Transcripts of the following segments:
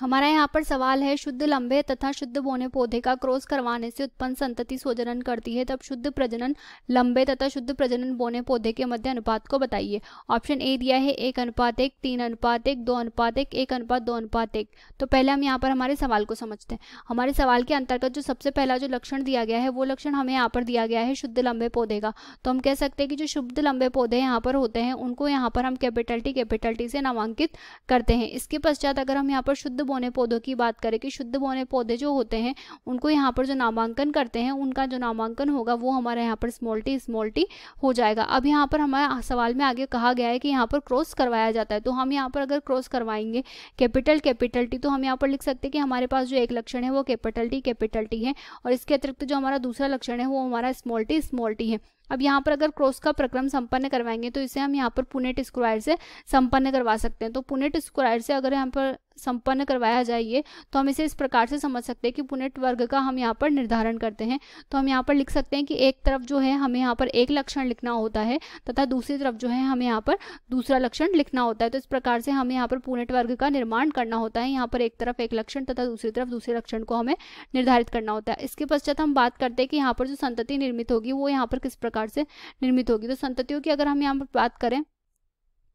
हमारा यहाँ पर सवाल है शुद्ध लंबे तथा शुद्ध बोने पौधे का क्रॉस करवाने से उत्पन्न संतति सोजनन करती है तब शुद्ध प्रजनन लंबे तथा शुद्ध प्रजनन बोने पौधे के मध्य अनुपात को बताइए ऑप्शन ए दिया है एक अनुपात एक तीन अनुपात एक दो अनुपात एक एक अनुपात दो अनुपात एक तो पहले हम यहाँ पर हमारे सवाल को समझते हैं हमारे सवाल के अंतर्गत जो सबसे पहला जो लक्षण दिया गया है वो लक्षण हमें यहाँ पर दिया गया है शुद्ध लंबे पौधे का तो हम कह सकते हैं कि जो शुद्ध लंबे पौधे यहाँ पर होते हैं उनको यहाँ पर हम कैपिटल टी कैपिटल टी से नामांकित करते हैं इसके पश्चात अगर हम यहाँ पर शुद्ध बोने पौधों की बात करें कि शुद्ध बोने पौधे जो होते हैं उनको यहाँ पर जो नामांकन करते हैं उनका जो नामांकन होगा वो हमारे यहाँ पर स्मॉल टी हो जाएगा अब यहाँ पर हमारे सवाल में आगे कहा गया है कि यहाँ पर क्रॉस करवाया जाता है तो हम यहाँ पर अगर क्रॉस करवाएंगे कैपिटल कैपिटल टी तो हम यहाँ पर लिख सकते हैं कि हमारे पास जो एक लक्षण है वो कैपिटल टी कैपिटल टी है और इसके अतिरिक्त जो हमारा दूसरा लक्षण है वो हमारा स्मॉल टी स्मॉल है अब यहाँ पर अगर क्रॉस का प्रक्रम संपन्न करवाएंगे तो इसे हम यहाँ पर पुनेट स्क्वायर से संपन्न करवा सकते हैं तो पुनेट स्क्वायर से अगर यहाँ पर संपन्न करवाया जाइए तो हम इसे इस प्रकार से समझ सकते हैं कि पुनेट वर्ग का हम यहाँ पर निर्धारण करते हैं तो हम यहाँ पर लिख सकते हैं कि एक तरफ जो है हमें यहाँ पर एक लक्षण लिखना होता है तथा दूसरी तरफ जो है हमें यहाँ पर दूसरा लक्षण लिखना होता है तो इस प्रकार से हमें यहाँ पर पुनेट वर्ग का निर्माण करना होता है यहाँ पर एक तरफ एक लक्षण तथा दूसरी तरफ दूसरे लक्षण को हमें निर्धारित करना होता है इसके पश्चात हम बात करते हैं कि यहाँ पर जो संतति निर्मित होगी वो यहाँ पर किस प्रकार प्रकार से निर्मित होगी तो संततियों की अगर हम यहाँ पर बात करें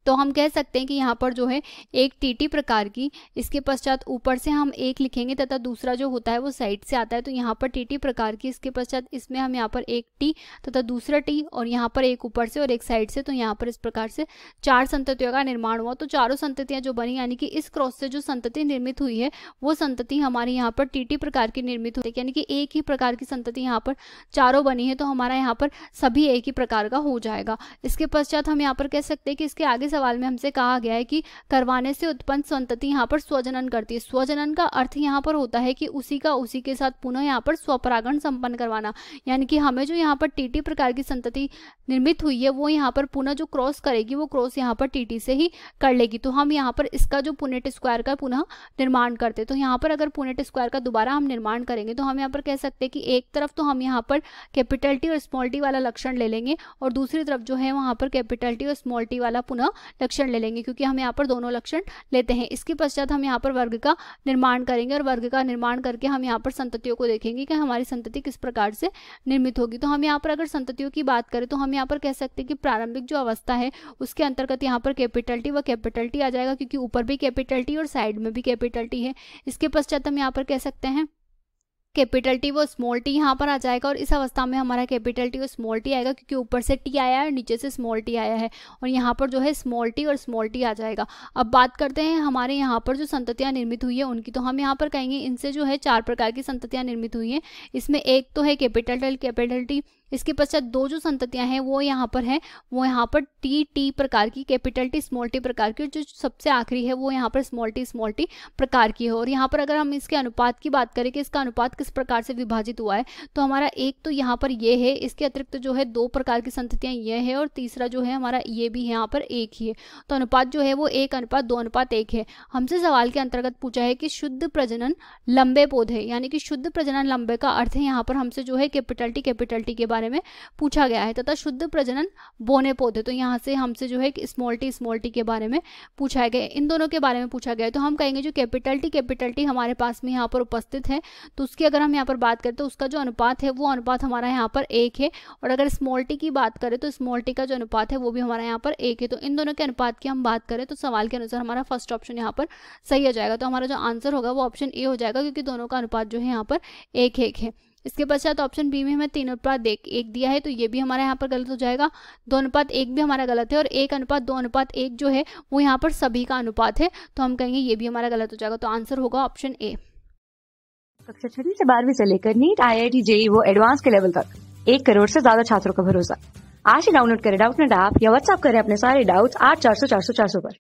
तो हम कह सकते हैं कि यहाँ पर जो है एक टीटी प्रकार की इसके पश्चात ऊपर से हम एक लिखेंगे तथा दूसरा जो होता है वो साइड से आता है तो यहाँ पर टीटी प्रकार की इसके पश्चात इसमें हम यहाँ पर एक टी तथा दूसरा टी और यहाँ पर एक ऊपर से और एक साइड से तो यहाँ पर इस प्रकार से चार संततियों का निर्माण हुआ तो चारों संततियाँ जो बनी यानी कि इस क्रॉस से जो संतति निर्मित हुई है वो संतति हमारे यहाँ पर टीटी प्रकार की निर्मित हुई है यानी कि एक ही प्रकार की संतति यहाँ पर चारों बनी है तो हमारा यहाँ पर सभी एक ही प्रकार का हो जाएगा इसके पश्चात हम यहाँ पर कह सकते हैं कि इसके आगे सवाल में हमसे कहा गया है कि करवाने से उत्पन्न संतति यहाँ पर स्वजनन करती है स्वजनन का अर्थ यहाँ पर होता है कि उसी का उसी के साथ पुनः यहाँ पर स्वपरागण संपन्न करवाना यानी कि हमें जो यहाँ पर टीटी प्रकार की संतति निर्मित हुई है वो यहाँ पर पुनः जो क्रॉस करेगी वो क्रॉस यहाँ पर टीटी से ही कर लेगी तो हम यहाँ पर इसका जो पुनेट स्क्वायर का पुनः निर्माण करते तो यहाँ पर अगर पुनेट स्क्वायर का दोबारा हम निर्माण करेंगे तो हम यहाँ पर कह सकते हैं कि एक तरफ तो हम यहाँ पर कैपिटल टी और स्मॉल टी वाला लक्षण ले लेंगे और दूसरी तरफ जो है वहाँ पर कैपिटल टी और स्मॉल टी वाला पुनः लक्षण ले लेंगे क्योंकि हम यहाँ पर दोनों लक्षण लेते हैं इसके पश्चात हम यहाँ पर वर्ग का निर्माण करेंगे और वर्ग का निर्माण करके हम यहाँ पर संततियों को देखेंगे कि हमारी संतति किस प्रकार से निर्मित होगी तो हम यहाँ पर अगर संततियों की बात करें तो हम यहाँ पर कह सकते हैं कि प्रारंभिक जो अवस्था है उसके अंतर्गत यहाँ पर कैपिटल टी व कैपिटल टी आ जाएगा क्योंकि ऊपर भी कैपिटल टी और साइड में भी कैपिटल टी है इसके पश्चात हम यहाँ पर कह सकते हैं कैपिटल टी वो स्मॉल टी यहाँ पर आ जाएगा और इस अवस्था में हमारा कैपिटल टी और स्मॉल टी आएगा क्योंकि ऊपर से टी आया है और नीचे से स्मॉल टी आया है और यहाँ पर जो है स्मॉल टी और स्मॉल टी आ जाएगा अब बात करते हैं हमारे यहाँ पर जो संततियाँ निर्मित हुई है उनकी तो हम यहाँ पर कहेंगे इनसे जो है चार प्रकार की संततियाँ निर्मित हुई हैं इसमें एक तो है कैपिटल टी कैपिटल टी इसके पश्चात दो जो संततियां हैं वो यहाँ पर हैं वो यहाँ पर टी टी प्रकार की कैपिटल टी स्मॉल टी प्रकार की जो सबसे आखिरी है वो यहाँ पर स्मॉल टी स्मॉल टी प्रकार की है और यहाँ पर अगर हम इसके अनुपात की बात करें कि इसका अनुपात किस प्रकार से विभाजित हुआ है तो हमारा एक तो यहाँ पर ये है इसके अतिरिक्त जो है दो प्रकार की संततियाँ ये है और तीसरा जो है हमारा ये भी यहाँ पर एक ही है तो अनुपात जो है वो एक अनुपात दो अनुपात एक है हमसे सवाल के अंतर्गत पूछा है कि शुद्ध प्रजनन लंबे पौधे यानी कि शुद्ध प्रजनन लंबे का अर्थ है यहाँ पर हमसे जो है कैपिटल टी कैपिटल टी के बारे बारे में पूछा गया है तथा शुद्ध प्रजनन बोने पौधे तो यहाँ से हमसे जो है स्मॉल टी स्मॉल टी के बारे में पूछा गया इन दोनों के बारे में पूछा गया है तो हम कहेंगे जो कैपिटल टी कैपिटल टी हमारे पास में यहाँ पर उपस्थित है तो उसकी अगर हम यहाँ पर बात करें तो उसका जो अनुपात है वो अनुपात हमारा यहाँ पर एक है और अगर स्मॉल टी की बात करें तो स्मॉल टी का जो अनुपात है वो भी हमारा यहाँ पर एक है तो इन दोनों के अनुपात की हम बात करें तो सवाल के अनुसार हमारा फर्स्ट ऑप्शन यहाँ पर सही हो जाएगा तो हमारा जो आंसर होगा वो ऑप्शन ए हो जाएगा क्योंकि दोनों का अनुपात जो है यहाँ पर एक एक है इसके पश्चात ऑप्शन बी में हमें तीन अनुपात एक, एक दिया है तो ये भी हमारा यहाँ पर गलत हो जाएगा दो अनुपात एक भी हमारा गलत है और एक अनुपात दो अनुपात एक जो है वो यहाँ पर सभी का अनुपात है तो हम कहेंगे ये भी हमारा गलत हो जाएगा तो आंसर होगा ऑप्शन ए कक्षा छठी से बारहवीं से लेकर NEET I I T JEE वो एडवांस के लेवल तक एक करोड़ से ज्यादा छात्रों का भरोसा आज ही डाउनलोड करें डाउट नेट ऐप या व्हाट्सअप करें अपने सारे डाउट्स आठ चार सौ चार सौ चार सौ पर